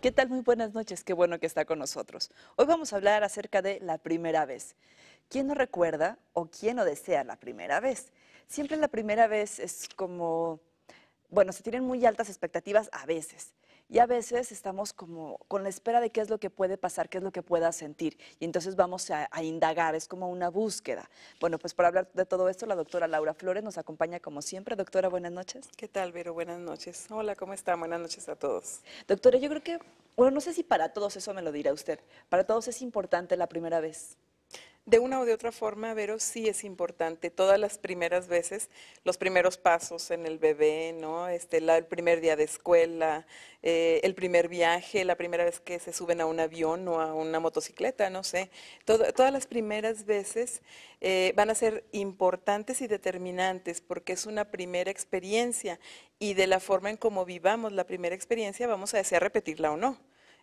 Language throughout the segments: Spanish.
¿Qué tal? Muy buenas noches, qué bueno que está con nosotros. Hoy vamos a hablar acerca de la primera vez. ¿Quién no recuerda o quién no desea la primera vez? Siempre la primera vez es como, bueno, se tienen muy altas expectativas a veces, y a veces estamos como con la espera de qué es lo que puede pasar, qué es lo que pueda sentir. Y entonces vamos a, indagar, es como una búsqueda. Bueno, pues para hablar de todo esto, la doctora Laura Flores nos acompaña como siempre. Doctora, buenas noches. ¿Qué tal, Vero? Buenas noches. Hola, ¿cómo están? Buenas noches a todos. Doctora, yo creo que, bueno, no sé si para todos eso me lo dirá usted. Para todos es importante la primera vez de una o de otra forma, Vero, sí es importante. Todas las primeras veces, los primeros pasos en el bebé, ¿no? Este, el primer día de escuela, eh, el primer viaje, la primera vez que se suben a un avión o a una motocicleta, no sé. todas las primeras veces eh, van a ser importantes y determinantes porque es una primera experiencia y de la forma en cómo vivamos la primera experiencia vamos a desear repetirla o no.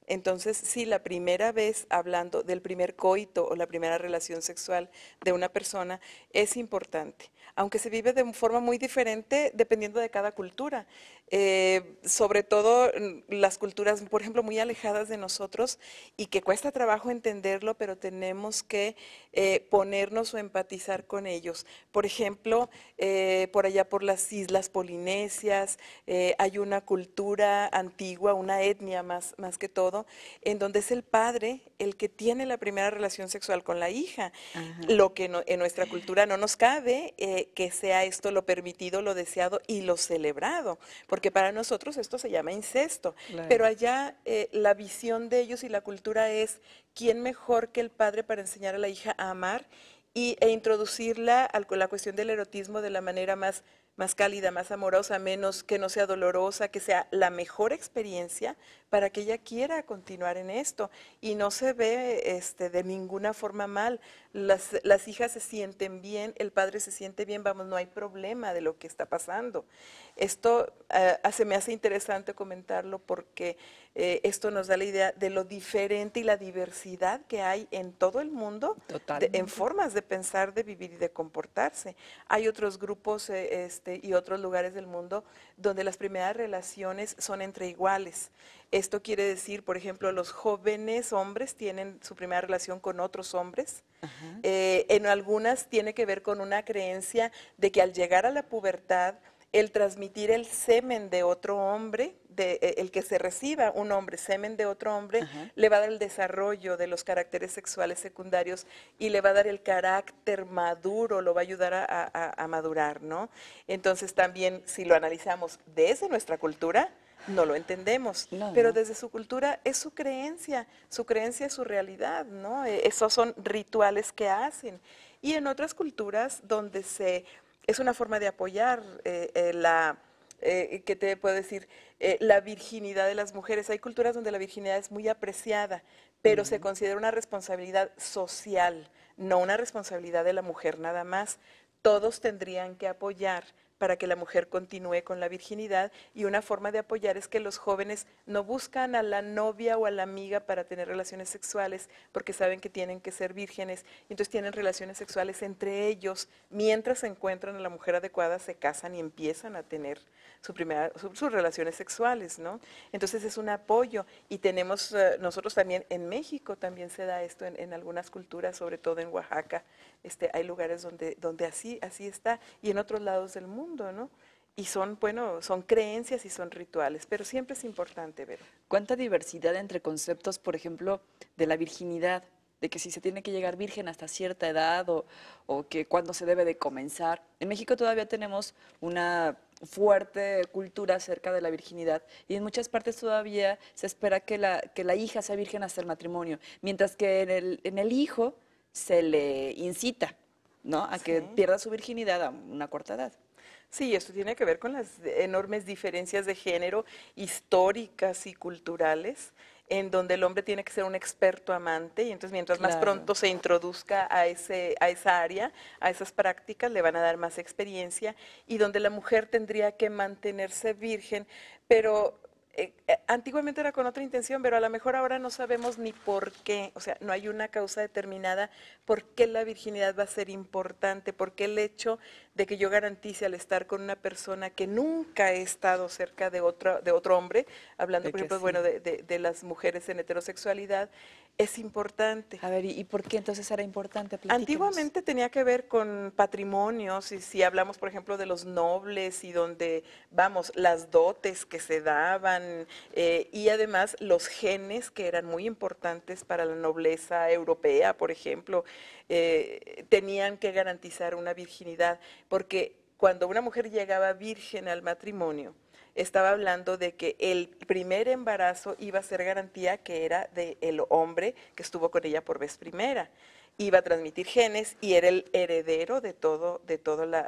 Entonces, sí, la primera vez hablando del primer coito o la primera relación sexual de una persona es importante, aunque se vive de forma muy diferente dependiendo de cada cultura. Eh, sobre todo las culturas, por ejemplo, muy alejadas de nosotros y que cuesta trabajo entenderlo, pero tenemos que eh, ponernos o empatizar con ellos. Por ejemplo, eh, por allá por las islas polinesias hay una cultura antigua, una etnia más, más que todo en donde es el padre el que tiene la primera relación sexual con la hija, lo que en nuestra cultura no nos cabe eh, que sea esto lo permitido, lo deseado y lo celebrado, porque para nosotros esto se llama incesto, pero allá eh, la visión de ellos y la cultura es quién mejor que el padre para enseñar a la hija a amar e introducirla a la cuestión del erotismo de la manera más más cálida, más amorosa, menos que no sea dolorosa, que sea la mejor experiencia para que ella quiera continuar en esto y no se ve este, de ninguna forma mal. Las, las hijas se sienten bien, el padre se siente bien, vamos, no hay problema de lo que está pasando. Esto eh, ah, se me hace interesante comentarlo porque eh, esto nos da la idea de lo diferente y la diversidad que hay en todo el mundo en formas de pensar, de vivir y de comportarse. Hay otros grupos... Eh, este, y otros lugares del mundo donde las primeras relaciones son entre iguales. Esto quiere decir, por ejemplo, los jóvenes hombres tienen su primera relación con otros hombres. Eh, en algunas tiene que ver con una creencia de que al llegar a la pubertad, el transmitir el semen de otro hombre e, el que se reciba un hombre, semen de otro hombre, le va a dar el desarrollo de los caracteres sexuales secundarios y le va a dar el carácter maduro, lo va a ayudar a, madurar, ¿no? Entonces también si lo analizamos desde nuestra cultura, no lo entendemos, pero desde su cultura es su creencia, su creencia es su realidad, ¿no? E, esos son rituales que hacen. Y en otras culturas donde se es una forma de apoyar eh, eh, la eh, ¿qué te puedo decir? Eh, la virginidad de las mujeres. Hay culturas donde la virginidad es muy apreciada, pero se considera una responsabilidad social, no una responsabilidad de la mujer nada más. Todos tendrían que apoyar para que la mujer continúe con la virginidad y una forma de apoyar es que los jóvenes no buscan a la novia o a la amiga para tener relaciones sexuales porque saben que tienen que ser vírgenes entonces tienen relaciones sexuales entre ellos mientras encuentran a la mujer adecuada se casan y empiezan a tener sus relaciones sexuales, ¿no? Entonces es un apoyo y tenemos, eh, nosotros también en México también se da esto en, algunas culturas, sobre todo en Oaxaca, este, hay lugares donde, donde así, así está y en otros lados del mundo, ¿no? Y son, bueno, son creencias y son rituales, pero siempre es importante ver. ¿Cuánta diversidad entre conceptos, por ejemplo, de la virginidad? de que si se tiene que llegar virgen hasta cierta edad o, o que cuándo se debe de comenzar. En México todavía tenemos una fuerte cultura acerca de la virginidad y en muchas partes todavía se espera que la, que la hija sea virgen hasta el matrimonio, mientras que en el, en el hijo se le incita ¿no? a que pierda su virginidad a una corta edad. Sí, esto tiene que ver con las enormes diferencias de género históricas y culturales en donde el hombre tiene que ser un experto amante y entonces mientras más pronto se introduzca a, ese, a esa área, a esas prácticas, le van a dar más experiencia y donde la mujer tendría que mantenerse virgen, pero eh, eh, antiguamente era con otra intención, pero a lo mejor ahora no sabemos ni por qué, o sea, no hay una causa determinada por qué la virginidad va a ser importante, por qué el hecho de que yo garantice al estar con una persona que nunca he estado cerca de otro, de otro hombre, hablando, por ejemplo, bueno, de, de, las mujeres en heterosexualidad, es importante. A ver, ¿y, por qué entonces era importante? Antiguamente tenía que ver con patrimonios, y si hablamos, por ejemplo, de los nobles y donde, vamos, las dotes que se daban, eh, y además los genes que eran muy importantes para la nobleza europea, por ejemplo, eh, tenían que garantizar una virginidad, porque cuando una mujer llegaba virgen al matrimonio, estaba hablando de que el primer embarazo iba a ser garantía que era del hombre que estuvo con ella por vez primera. Iba a transmitir genes y era el heredero de todo,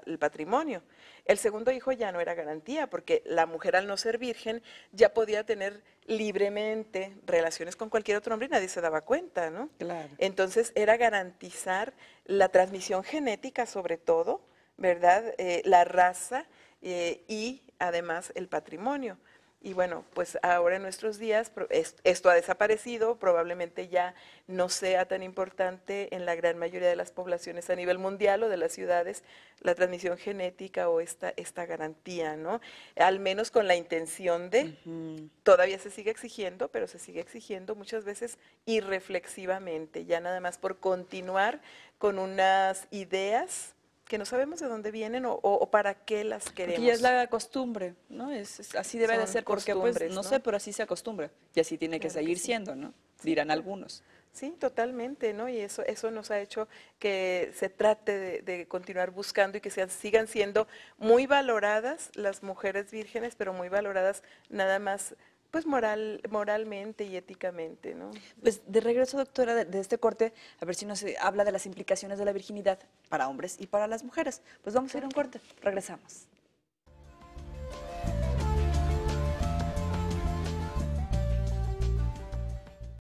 el patrimonio. El segundo hijo ya no era garantía porque la mujer al no ser virgen ya podía tener libremente relaciones con cualquier otro hombre y nadie se daba cuenta, ¿no? Claro. Entonces era garantizar la transmisión genética sobre todo, ¿verdad? Eh, la raza eh, y además el patrimonio. Y bueno, pues ahora en nuestros días esto ha desaparecido, probablemente ya no sea tan importante en la gran mayoría de las poblaciones a nivel mundial o de las ciudades la transmisión genética o esta, esta garantía, ¿no? Al menos con la intención de, todavía se sigue exigiendo, pero se sigue exigiendo muchas veces irreflexivamente, ya nada más por continuar con unas ideas que no sabemos de dónde vienen o, para qué las queremos. Y es la costumbre, ¿no? Es, así debe de ser, porque pues, no, no, sé, pero así se acostumbra y así tiene que seguir siendo, ¿no? Dirán algunos. Sí, totalmente, ¿no? Y eso, eso nos ha hecho que se trate de, de continuar buscando y que sean, sigan siendo muy valoradas las mujeres vírgenes, pero muy valoradas nada más pues moral, moralmente y éticamente, ¿no? Pues de regreso, doctora, de, este corte, a ver si nos eh, habla de las implicaciones de la virginidad para hombres y para las mujeres. Pues vamos a ir a un corte, regresamos.